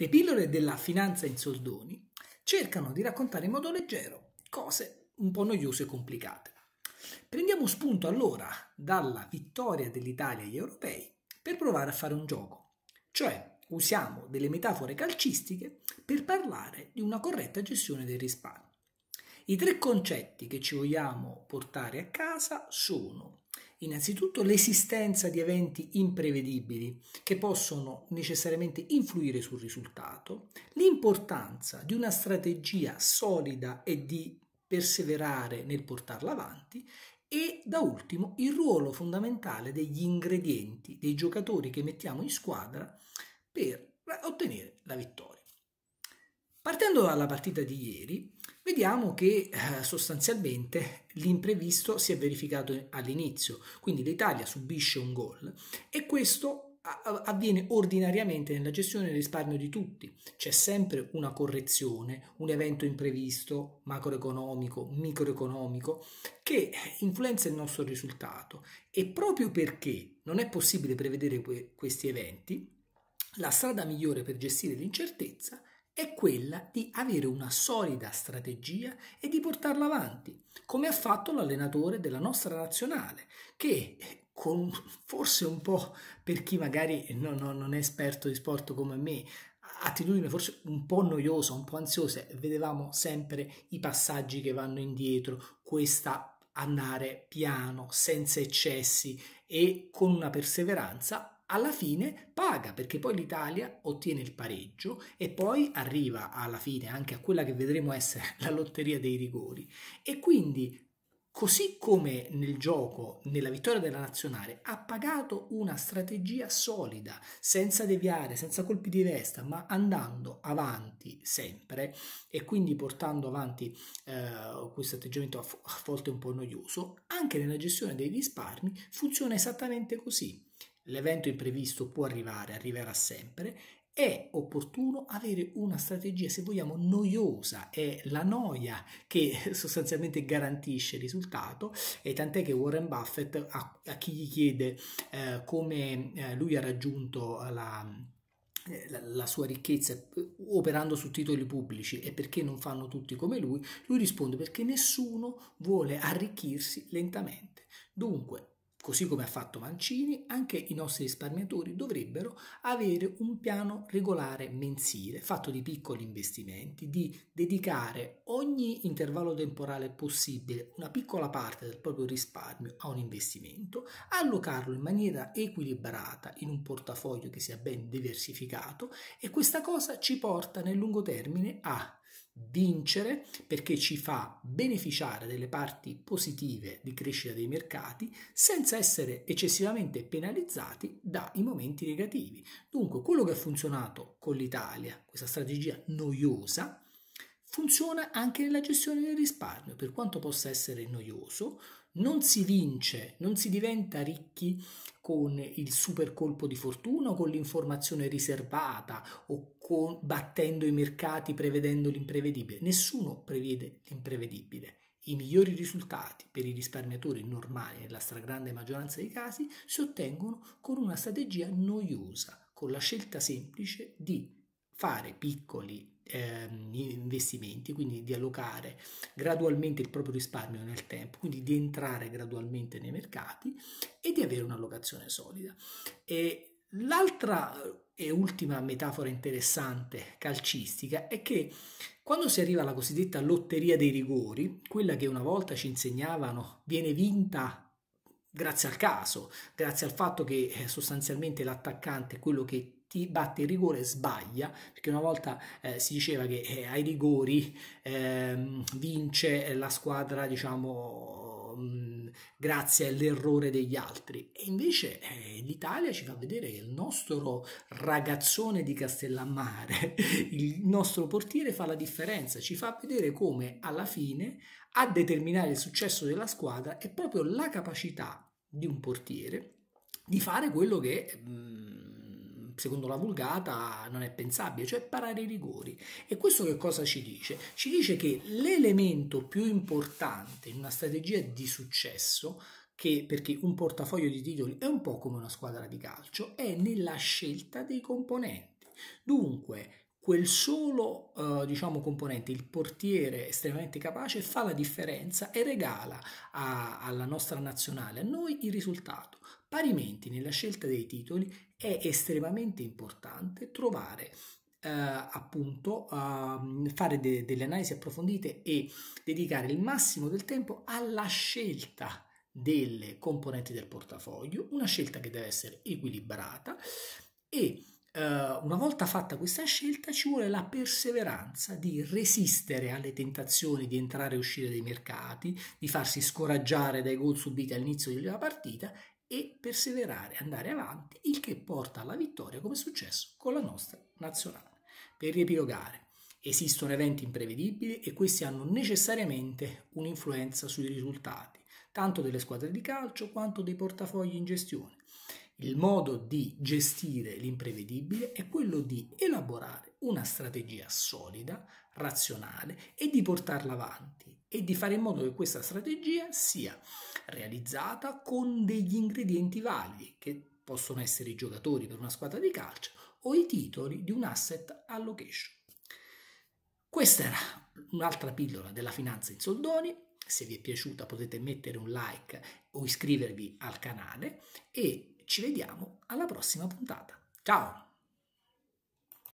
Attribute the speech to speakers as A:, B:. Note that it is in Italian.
A: Le pillole della finanza in soldoni cercano di raccontare in modo leggero cose un po' noiose e complicate. Prendiamo spunto allora dalla vittoria dell'Italia agli europei per provare a fare un gioco, cioè usiamo delle metafore calcistiche per parlare di una corretta gestione del risparmio. I tre concetti che ci vogliamo portare a casa sono Innanzitutto l'esistenza di eventi imprevedibili che possono necessariamente influire sul risultato, l'importanza di una strategia solida e di perseverare nel portarla avanti e da ultimo il ruolo fondamentale degli ingredienti, dei giocatori che mettiamo in squadra per ottenere la vittoria. Partendo dalla partita di ieri, vediamo che eh, sostanzialmente l'imprevisto si è verificato all'inizio, quindi l'Italia subisce un gol e questo avviene ordinariamente nella gestione del risparmio di tutti. C'è sempre una correzione, un evento imprevisto, macroeconomico, microeconomico, che influenza il nostro risultato. E proprio perché non è possibile prevedere que- questi eventi, la strada migliore per gestire l'incertezza è è quella di avere una solida strategia e di portarla avanti, come ha fatto l'allenatore della nostra nazionale, che eh, con, forse un po' per chi magari non, non, non è esperto di sport come me, attitudine forse un po' noiosa, un po' ansiosa, vedevamo sempre i passaggi che vanno indietro, questa andare piano, senza eccessi e con una perseveranza alla fine paga perché poi l'Italia ottiene il pareggio e poi arriva alla fine anche a quella che vedremo essere la lotteria dei rigori e quindi così come nel gioco, nella vittoria della nazionale, ha pagato una strategia solida, senza deviare, senza colpi di testa, ma andando avanti sempre e quindi portando avanti eh, questo atteggiamento a, a volte un po' noioso, anche nella gestione dei risparmi funziona esattamente così. L'evento imprevisto può arrivare, arriverà sempre. È opportuno avere una strategia, se vogliamo, noiosa, è la noia che sostanzialmente garantisce il risultato e tant'è che Warren Buffett a, a chi gli chiede eh, come eh, lui ha raggiunto la, eh, la sua ricchezza eh, operando su titoli pubblici e perché non fanno tutti come lui, lui risponde perché nessuno vuole arricchirsi lentamente. Dunque, Così come ha fatto Mancini, anche i nostri risparmiatori dovrebbero avere un piano regolare mensile, fatto di piccoli investimenti, di dedicare ogni intervallo temporale possibile una piccola parte del proprio risparmio a un investimento, allocarlo in maniera equilibrata in un portafoglio che sia ben diversificato e questa cosa ci porta nel lungo termine a vincere perché ci fa beneficiare delle parti positive di crescita dei mercati senza essere eccessivamente penalizzati dai momenti negativi. Dunque, quello che ha funzionato con l'Italia, questa strategia noiosa, funziona anche nella gestione del risparmio, per quanto possa essere noioso, non si vince, non si diventa ricchi con il super colpo di fortuna o con l'informazione riservata o con, battendo i mercati, prevedendo l'imprevedibile. Nessuno prevede l'imprevedibile. I migliori risultati per i risparmiatori normali nella stragrande maggioranza dei casi si ottengono con una strategia noiosa, con la scelta semplice di fare piccoli eh, investimenti, quindi di allocare gradualmente il proprio risparmio nel tempo, quindi di entrare gradualmente nei mercati e di avere un'allocazione solida. E l'altra e ultima metafora interessante calcistica è che quando si arriva alla cosiddetta lotteria dei rigori, quella che una volta ci insegnavano viene vinta grazie al caso, grazie al fatto che eh, sostanzialmente l'attaccante è quello che ti batte il rigore e sbaglia, perché una volta eh, si diceva che eh, ai rigori eh, vince la squadra, diciamo, mh, mm, grazie all'errore degli altri. E invece eh, l'Italia ci fa vedere che il nostro ragazzone di Castellammare, il nostro portiere fa la differenza, ci fa vedere come alla fine a determinare il successo della squadra è proprio la capacità di un portiere di fare quello che... Mh, mm, secondo la vulgata non è pensabile, cioè parare i rigori. E questo che cosa ci dice? Ci dice che l'elemento più importante in una strategia di successo che, perché un portafoglio di titoli è un po' come una squadra di calcio, è nella scelta dei componenti. Dunque, quel solo eh, diciamo, componente, il portiere estremamente capace, fa la differenza e regala a, alla nostra nazionale, a noi il risultato. Parimenti nella scelta dei titoli è estremamente importante trovare eh, appunto eh, fare de- delle analisi approfondite e dedicare il massimo del tempo alla scelta delle componenti del portafoglio, una scelta che deve essere equilibrata e eh, una volta fatta questa scelta ci vuole la perseveranza di resistere alle tentazioni di entrare e uscire dai mercati, di farsi scoraggiare dai gol subiti all'inizio della partita e perseverare, andare avanti, il che porta alla vittoria come è successo con la nostra nazionale. Per riepilogare, esistono eventi imprevedibili e questi hanno necessariamente un'influenza sui risultati, tanto delle squadre di calcio quanto dei portafogli in gestione. Il modo di gestire l'imprevedibile è quello di elaborare una strategia solida, razionale e di portarla avanti e di fare in modo che questa strategia sia realizzata con degli ingredienti validi che possono essere i giocatori per una squadra di calcio o i titoli di un asset allocation. Questa era un'altra pillola della finanza in soldoni. Se vi è piaciuta potete mettere un like o iscrivervi al canale e ci vediamo alla prossima puntata. Ciao!